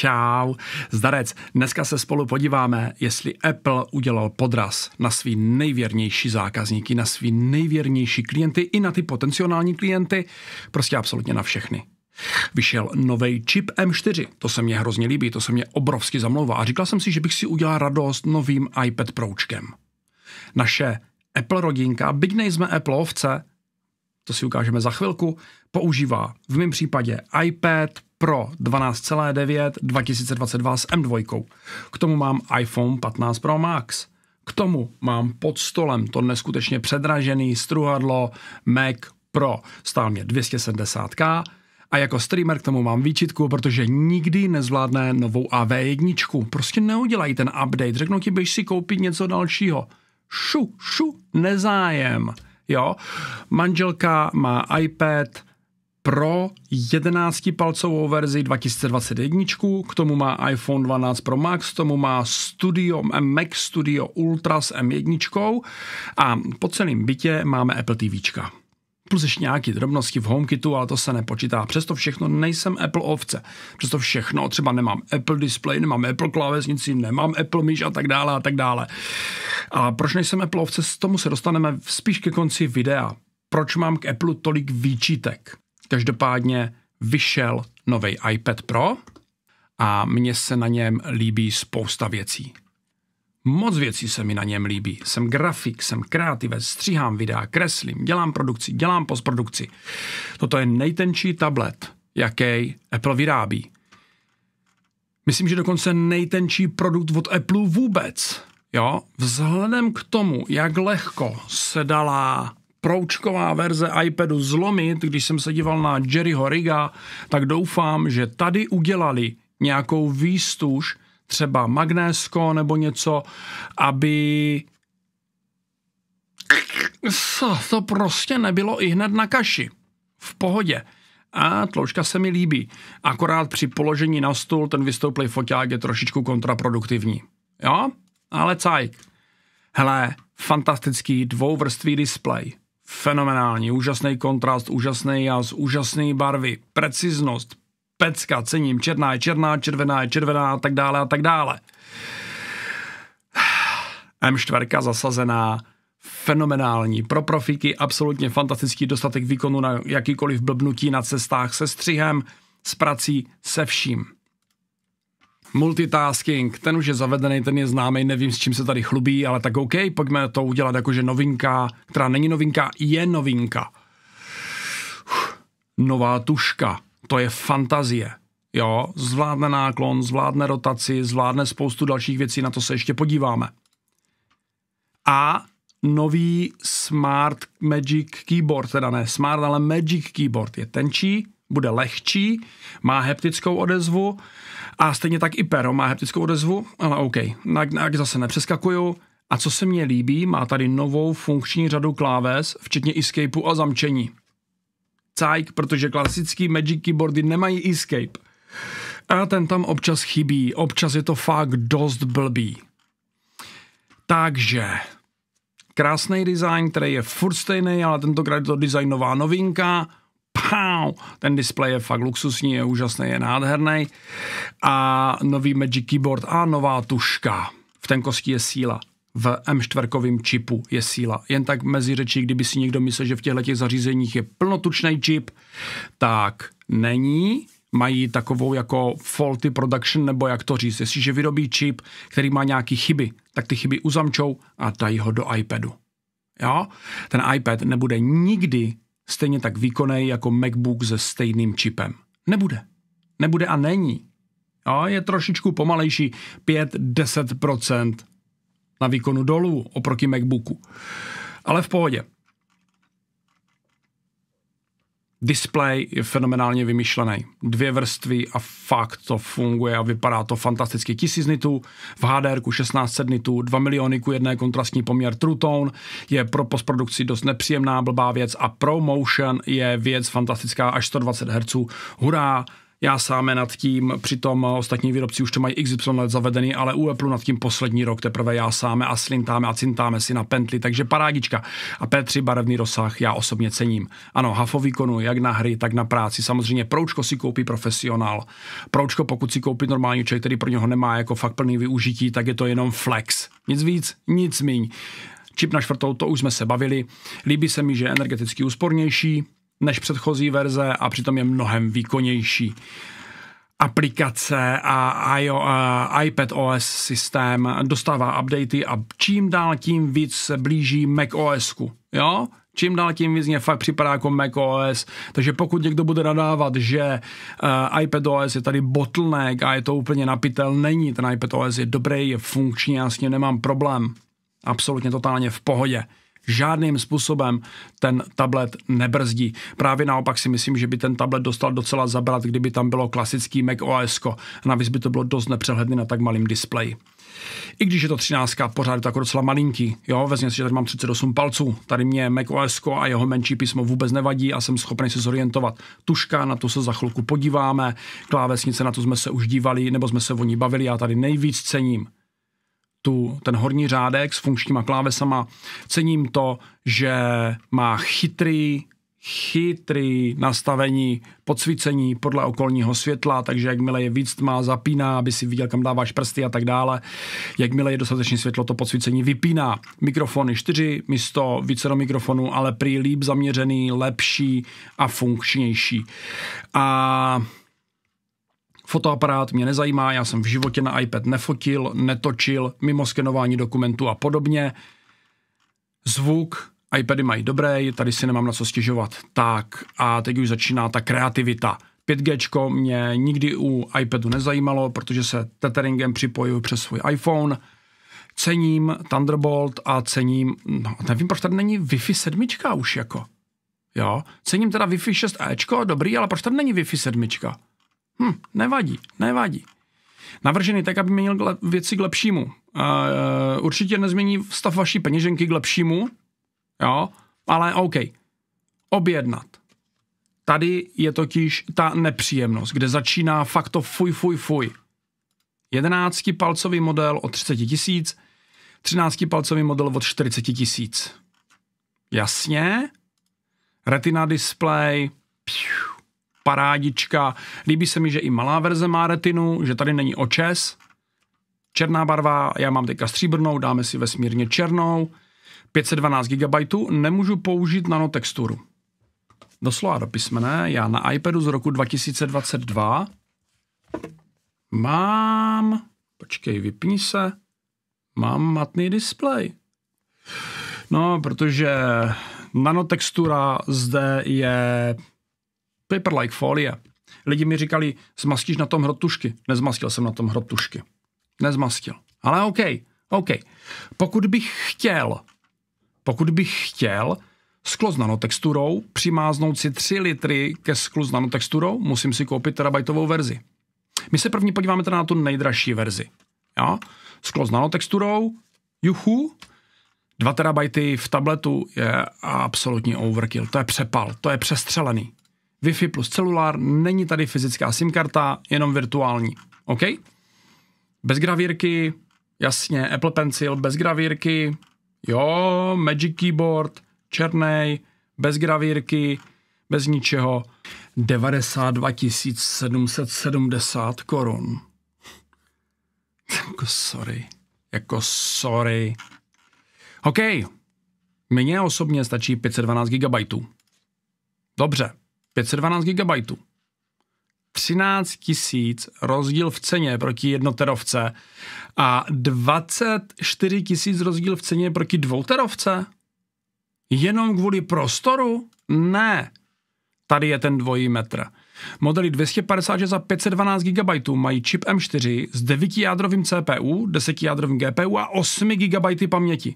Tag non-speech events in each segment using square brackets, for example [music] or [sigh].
Čau. Zdarec, dneska se spolu podíváme, jestli Apple udělal podraz na svý nejvěrnější zákazníky, na svý nejvěrnější klienty i na ty potenciální klienty, prostě absolutně na všechny. Vyšel nový chip M4, to se mě hrozně líbí, to se mě obrovsky zamlouvá a říkal jsem si, že bych si udělal radost novým iPad Pročkem. Naše Apple rodinka, byť nejsme Appleovce, to si ukážeme za chvilku, používá v mém případě iPad pro 12,9 2022 s M2. K tomu mám iPhone 15 Pro Max. K tomu mám pod stolem to neskutečně předražený struhadlo Mac Pro. Stál mě 270k a jako streamer k tomu mám výčitku, protože nikdy nezvládne novou AV1. Prostě neudělají ten update, řeknou ti, běž si koupit něco dalšího. Šu, šu, nezájem. Jo, manželka má iPad, pro 11-palcovou verzi 2021, k tomu má iPhone 12 Pro Max, k tomu má Studio, Mac Studio Ultra s M1 a po celém bytě máme Apple TV. plus ještě nějaké drobnosti v HomeKitu, ale to se nepočítá. Přesto všechno nejsem Apple ovce. Přesto všechno, třeba nemám Apple display, nemám Apple klávesnici, nemám Apple myš a tak dále a tak dále. A proč nejsem Apple ovce, s tomu se dostaneme spíš ke konci videa. Proč mám k Apple tolik výčitek? Každopádně vyšel nový iPad Pro a mně se na něm líbí spousta věcí. Moc věcí se mi na něm líbí. Jsem grafik, jsem kreativec, stříhám videa, kreslím, dělám produkci, dělám postprodukci. Toto je nejtenčí tablet, jaký Apple vyrábí. Myslím, že dokonce nejtenčí produkt od Apple vůbec. Jo? Vzhledem k tomu, jak lehko se dala proučková verze iPadu zlomit, když jsem se díval na Jerryho Riga, tak doufám, že tady udělali nějakou výstuž, třeba magnésko nebo něco, aby to prostě nebylo i hned na kaši. V pohodě. A tloušťka se mi líbí. Akorát při položení na stůl ten vystouplý foťák je trošičku kontraproduktivní. Jo? Ale cajk. Hele, fantastický dvouvrstvý displej fenomenální, úžasný kontrast, úžasný jas, úžasné barvy, preciznost, pecka, cením, černá je černá, červená je červená a tak dále a tak dále. M4 zasazená, fenomenální. Pro profíky absolutně fantastický dostatek výkonu na jakýkoliv blbnutí na cestách se střihem, s prací, se vším multitasking, ten už je zavedený, ten je známý, nevím, s čím se tady chlubí, ale tak OK, pojďme to udělat jakože novinka, která není novinka, je novinka. Uf, nová tuška, to je fantazie. Jo, zvládne náklon, zvládne rotaci, zvládne spoustu dalších věcí, na to se ještě podíváme. A nový Smart Magic Keyboard, teda ne Smart, ale Magic Keyboard je tenčí, bude lehčí, má heptickou odezvu a stejně tak i pero má heptickou odezvu, ale OK, nak zase nepřeskakuju. A co se mně líbí, má tady novou funkční řadu kláves, včetně escapeu a zamčení. Cajk, protože klasický Magic keyboardy nemají escape. A ten tam občas chybí, občas je to fakt dost blbý. Takže, krásný design, který je furt stejný, ale tentokrát je to designová novinka – Pow! Ten displej je fakt luxusní, je úžasný, je nádherný. A nový Magic Keyboard a nová tuška. V ten kosti je síla v M4 čipu je síla. Jen tak mezi řeči, kdyby si někdo myslel, že v těchto těch zařízeních je plnotučný čip, tak není. Mají takovou jako faulty production, nebo jak to říct. Jestliže vyrobí čip, který má nějaké chyby, tak ty chyby uzamčou a dají ho do iPadu. Jo? Ten iPad nebude nikdy stejně tak výkonný jako MacBook se stejným čipem. Nebude. Nebude a není. A je trošičku pomalejší 5-10% na výkonu dolů oproti MacBooku. Ale v pohodě display je fenomenálně vymyšlený. Dvě vrstvy a fakt to funguje a vypadá to fantasticky. Tisíc nitů, v HDR 16 nitů, 2 miliony ku jedné kontrastní poměr True Tone je pro postprodukci dost nepříjemná blbá věc a Pro Motion je věc fantastická až 120 Hz. Hurá, já jásáme nad tím, přitom ostatní výrobci už to mají XY let zavedený, ale u Apple nad tím poslední rok teprve já sám a slintáme a cintáme si na pentli, takže parádička. A P3 barevný rozsah já osobně cením. Ano, hafo výkonu, jak na hry, tak na práci. Samozřejmě proučko si koupí profesionál. Proučko, pokud si koupí normální člověk, který pro něho nemá jako fakt plný využití, tak je to jenom flex. Nic víc, nic míň. Čip na čtvrtou, to už jsme se bavili. Líbí se mi, že je energeticky úspornější, než předchozí verze a přitom je mnohem výkonnější aplikace a iOS uh, eh, iPad OS systém dostává updaty a čím dál tím víc se blíží Mac OS. -ku, jo? Čím dál tím víc mě fakt připadá jako Mac OS. Takže pokud někdo bude nadávat, že uh, iPad OS je tady bottleneck a je to úplně napitel, není. Ten iPad OS je dobrý, je funkční, já s ním nemám problém. Absolutně totálně v pohodě žádným způsobem ten tablet nebrzdí. Právě naopak si myslím, že by ten tablet dostal docela zabrat, kdyby tam bylo klasický Mac OS. Navíc by to bylo dost nepřehledné na tak malém displeji. I když je to 13, pořád je to jako docela malinký. Jo, vezmě si, že tady mám 38 palců. Tady mě Mac OS a jeho menší písmo vůbec nevadí a jsem schopen se zorientovat. Tuška, na to se za chvilku podíváme. Klávesnice, na to jsme se už dívali, nebo jsme se o ní bavili, já tady nejvíc cením tu, ten horní řádek s funkčníma klávesama. Cením to, že má chytrý chytrý nastavení podsvícení podle okolního světla, takže jakmile je víc tma, zapíná, aby si viděl, kam dáváš prsty a tak dále. Jakmile je dostatečně světlo, to podsvícení vypíná. Mikrofony 4 místo více do mikrofonu, ale prý líp zaměřený, lepší a funkčnější. A fotoaparát mě nezajímá, já jsem v životě na iPad nefotil, netočil, mimo skenování dokumentů a podobně. Zvuk, iPady mají dobré, tady si nemám na co stěžovat. Tak a teď už začíná ta kreativita. 5G mě nikdy u iPadu nezajímalo, protože se tetheringem připojuju přes svůj iPhone. Cením Thunderbolt a cením, no nevím, proč tady není Wi-Fi 7 už jako. Jo, cením teda Wi-Fi 6 Ečko, dobrý, ale proč tady není Wi-Fi 7? Hm, nevadí, nevadí. Navržený tak, aby měnil věci k lepšímu. Uh, určitě nezmění stav vaší peněženky k lepšímu, jo, ale OK. Objednat. Tady je totiž ta nepříjemnost, kde začíná fakt to fuj, fuj, fuj. 11-palcový model od 30 tisíc, 13-palcový model od 40 tisíc. Jasně. Retina display. Piu parádička. Líbí se mi, že i malá verze má retinu, že tady není očes. Černá barva, já mám teďka stříbrnou, dáme si vesmírně černou. 512 GB, nemůžu použít nanotexturu. Doslova do písmene, já na iPadu z roku 2022 mám, počkej, vypni se, mám matný displej. No, protože nanotextura zde je like folie. Lidi mi říkali, zmastíš na tom hrotušky. Nezmastil jsem na tom hrotušky. Nezmastil. Ale OK, OK. Pokud bych chtěl, pokud bych chtěl sklo s nanotexturou, přimáznout si 3 litry ke sklu s nanotexturou, musím si koupit terabajtovou verzi. My se první podíváme teda na tu nejdražší verzi. Jo? Sklo s nanotexturou, juchu, 2 terabajty v tabletu je absolutní overkill. To je přepal, to je přestřelený. Wi-Fi plus celulár, není tady fyzická SIM karta, jenom virtuální. OK? Bez gravírky, jasně, Apple Pencil bez gravírky, jo, Magic Keyboard, černý, bez gravírky, bez ničeho. 92 770 korun. [laughs] jako sorry. Jako sorry. OK. Mně osobně stačí 512 GB. Dobře. 512 GB. 13 tisíc rozdíl v ceně proti jednoterovce a 24 tisíc rozdíl v ceně proti dvouterovce? Jenom kvůli prostoru? Ne. Tady je ten dvojí metr. Modely 256 a 512 GB mají čip M4 s 9-jádrovým CPU, 10-jádrovým GPU a 8 GB paměti,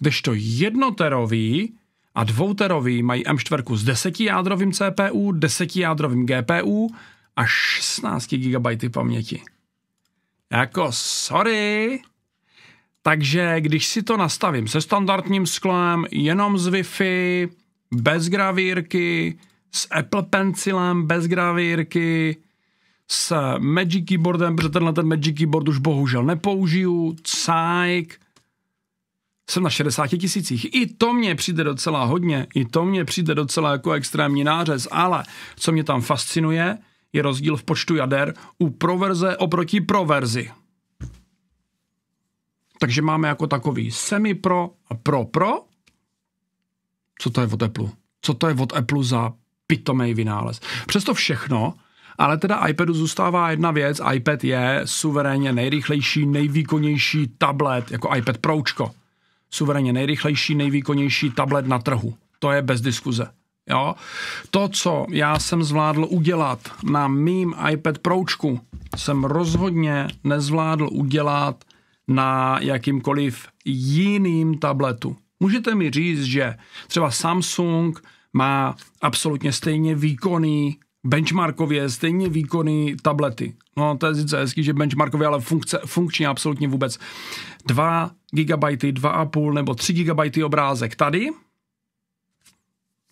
kdežto jednoterový a dvouterový mají M4 s desetijádrovým CPU, desetijádrovým GPU a 16 GB paměti. Jako sorry. Takže když si to nastavím se standardním sklem, jenom z Wi-Fi, bez gravírky, s Apple Pencilem, bez gravírky, s Magic Keyboardem, protože tenhle ten Magic Keyboard už bohužel nepoužiju, cajk, jsem na 60 tisících. I to mě přijde docela hodně, i to mě přijde docela jako extrémní nářez, ale co mě tam fascinuje, je rozdíl v počtu jader u proverze oproti proverzi. Takže máme jako takový semi-pro a pro-pro. Co to je od Apple? Co to je od Apple za pitomej vynález? Přesto všechno, ale teda iPadu zůstává jedna věc. iPad je suverénně nejrychlejší, nejvýkonnější tablet, jako iPad Pročko suverénně nejrychlejší, nejvýkonnější tablet na trhu. To je bez diskuze. Jo? To, co já jsem zvládl udělat na mým iPad Pročku, jsem rozhodně nezvládl udělat na jakýmkoliv jiným tabletu. Můžete mi říct, že třeba Samsung má absolutně stejně výkonný benchmarkově stejně výkony tablety. No to je sice hezký, že benchmarkově, ale funkce, funkčně absolutně vůbec. 2 GB, 2,5 nebo 3 GB obrázek tady,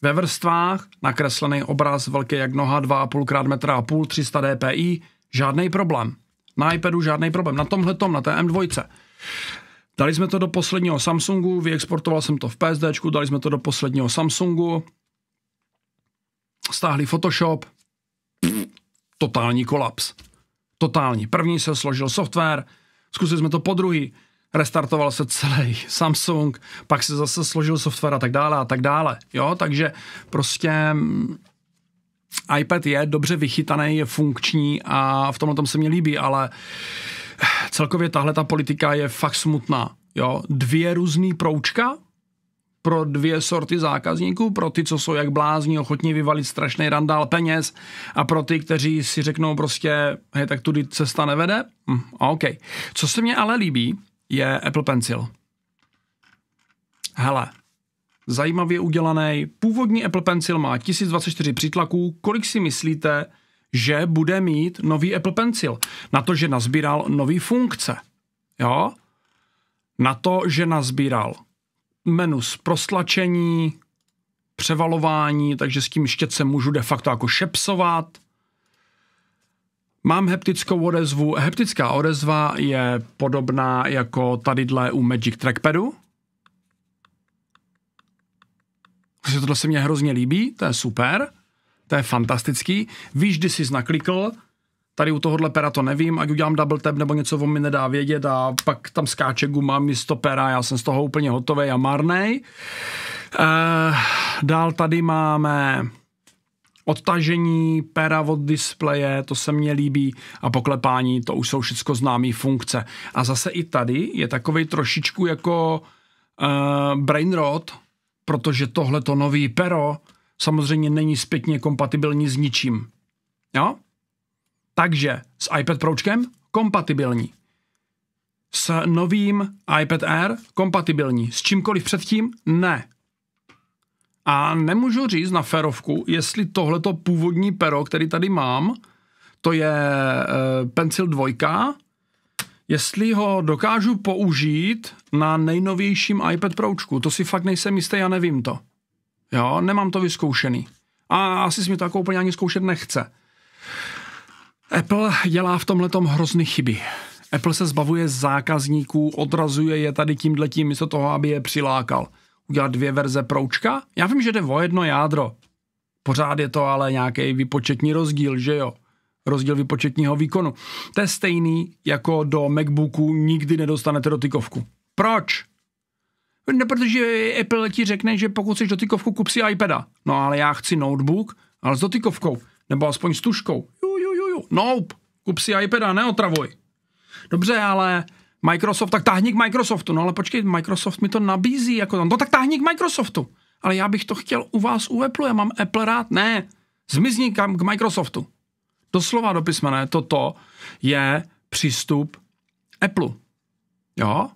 ve vrstvách, nakreslený obraz velký jak noha, 2,5 x 1,5, 300 dpi, žádný problém. Na iPadu žádný problém, na tomhle tom, na té M2. Dali jsme to do posledního Samsungu, vyexportoval jsem to v PSDčku, dali jsme to do posledního Samsungu, stáhli Photoshop, totální kolaps. Totální. První se složil software, zkusili jsme to po druhý, restartoval se celý Samsung, pak se zase složil software a tak dále a tak dále. Jo, takže prostě mm, iPad je dobře vychytaný, je funkční a v tomhle tom se mi líbí, ale celkově tahle ta politika je fakt smutná. Jo, dvě různé proučka, pro dvě sorty zákazníků, pro ty, co jsou jak blázni, ochotní vyvalit strašný randál peněz a pro ty, kteří si řeknou prostě, hej, tak tudy cesta nevede. Hm, OK. Co se mně ale líbí, je Apple Pencil. Hele, zajímavě udělaný. Původní Apple Pencil má 1024 přítlaků. Kolik si myslíte, že bude mít nový Apple Pencil? Na to, že nazbíral nové funkce. Jo? Na to, že nazbíral menu z prostlačení, převalování, takže s tím štětcem můžu de facto jako šepsovat. Mám heptickou odezvu. Heptická odezva je podobná jako tadyhle u Magic Trackpadu. Tohle se mně hrozně líbí, to je super, to je fantastický. Víš, kdy jsi naklikl, tady u tohohle pera to nevím, ať udělám double tap nebo něco, on mi nedá vědět a pak tam skáče guma místo pera, já jsem z toho úplně hotový a marnej. E, dál tady máme odtažení pera od displeje, to se mně líbí a poklepání, to už jsou všechno známé funkce. A zase i tady je takový trošičku jako uh, brain rot, protože tohle to nový pero samozřejmě není zpětně kompatibilní s ničím. Jo? Takže s iPad Pročkem kompatibilní. S novým iPad Air kompatibilní. S čímkoliv předtím ne. A nemůžu říct na ferovku, jestli tohleto původní pero, který tady mám, to je e, Pencil 2, jestli ho dokážu použít na nejnovějším iPad Pročku. To si fakt nejsem jistý, já nevím to. Jo, nemám to vyzkoušený. A asi si mi to jako úplně ani zkoušet nechce. Apple dělá v tomhletom hrozný chyby. Apple se zbavuje zákazníků, odrazuje je tady tímhletím místo toho, aby je přilákal. Udělat dvě verze proučka? Já vím, že jde o jedno jádro. Pořád je to ale nějaký vypočetní rozdíl, že jo? Rozdíl vypočetního výkonu. To je stejný, jako do MacBooku nikdy nedostanete dotykovku. Proč? No, protože Apple ti řekne, že pokud chceš dotykovku, kup si iPada. No ale já chci notebook, ale s dotykovkou, nebo aspoň s tuškou. Nope. Kup si iPad a neotravuj. Dobře, ale Microsoft, tak táhni k Microsoftu. No ale počkej, Microsoft mi to nabízí. Jako, no tak táhni k Microsoftu. Ale já bych to chtěl u vás u Apple, já mám Apple rád. Ne, zmizni kam k Microsoftu. Doslova do písmene, toto je přístup Apple. Jo?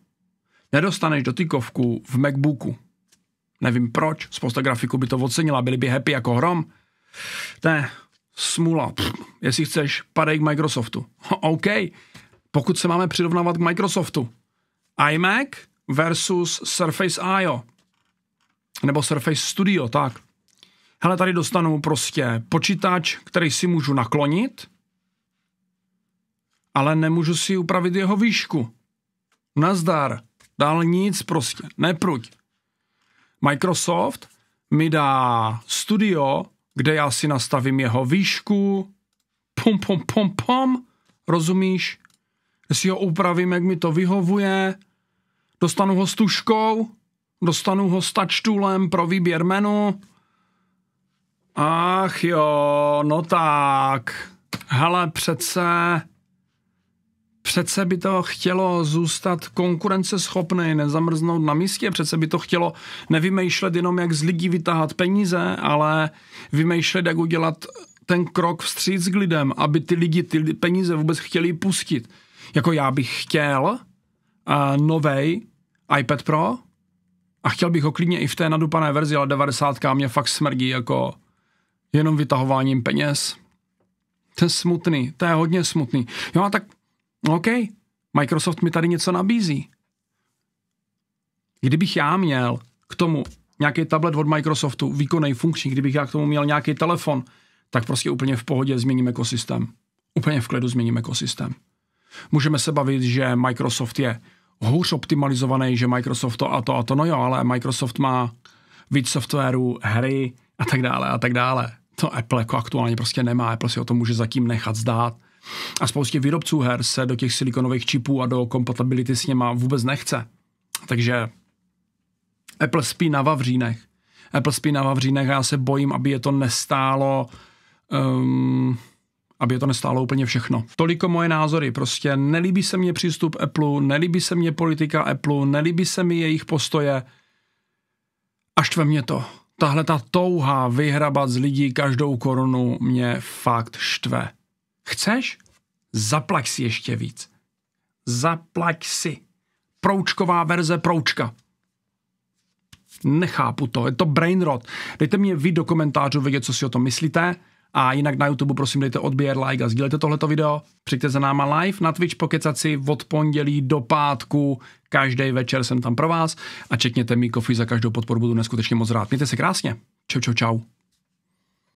Nedostaneš dotykovku v MacBooku. Nevím proč, spousta grafiku by to ocenila, byli by happy jako hrom. Ne, smula. Pff, jestli chceš, padej k Microsoftu. [laughs] OK, pokud se máme přirovnávat k Microsoftu. iMac versus Surface IO. Nebo Surface Studio, tak. Hele, tady dostanu prostě počítač, který si můžu naklonit, ale nemůžu si upravit jeho výšku. Nazdar, dál nic prostě, nepruď. Microsoft mi dá studio, kde já si nastavím jeho výšku, pom, pom, pom, pom, rozumíš? Kde si ho upravím, jak mi to vyhovuje, dostanu ho s tuškou, dostanu ho s touchtoolem pro výběr menu. Ach jo, no tak. Hele, přece Přece by to chtělo zůstat konkurenceschopný, nezamrznout na místě, přece by to chtělo nevymýšlet jenom, jak z lidí vytáhat peníze, ale vymýšlet, jak udělat ten krok vstříc k lidem, aby ty lidi ty peníze vůbec chtěli pustit. Jako já bych chtěl uh, novej iPad Pro a chtěl bych ho klidně i v té nadupané verzi, ale 90 mě fakt smrdí jako jenom vytahováním peněz. To je smutný, to je hodně smutný. Jo a tak No OK, Microsoft mi tady něco nabízí. Kdybych já měl k tomu nějaký tablet od Microsoftu, výkonný, funkční, kdybych já k tomu měl nějaký telefon, tak prostě úplně v pohodě změním ekosystém. Úplně v klidu změním ekosystém. Můžeme se bavit, že Microsoft je hůř optimalizovaný, že Microsoft to a to a to, no jo, ale Microsoft má víc softwaru, hry a tak dále a tak dále. To Apple jako aktuálně prostě nemá, Apple si o tom může zatím nechat zdát. A spoustě výrobců her se do těch silikonových čipů a do kompatibility s něma vůbec nechce. Takže Apple spí na Vavřínech. Apple spí na Vavřínech a já se bojím, aby je to nestálo um, aby je to nestálo úplně všechno. Toliko moje názory, prostě nelíbí se mně přístup Apple, nelíbí se mně politika Apple, nelíbí se mi jejich postoje, až ve mě to. Tahle ta touha vyhrabat z lidí každou korunu mě fakt štve. Chceš? Zaplať si ještě víc. Zaplať si. Proučková verze proučka. Nechápu to, je to brain rot. Dejte mě vy do komentářů vědět, co si o tom myslíte. A jinak na YouTube prosím dejte odběr, like a sdílejte tohleto video. Přijďte za náma live na Twitch pokecaci od pondělí do pátku. Každý večer jsem tam pro vás a čekněte mi kofi za každou podporu, budu neskutečně moc rád. Mějte se krásně. Čau, čau, čau.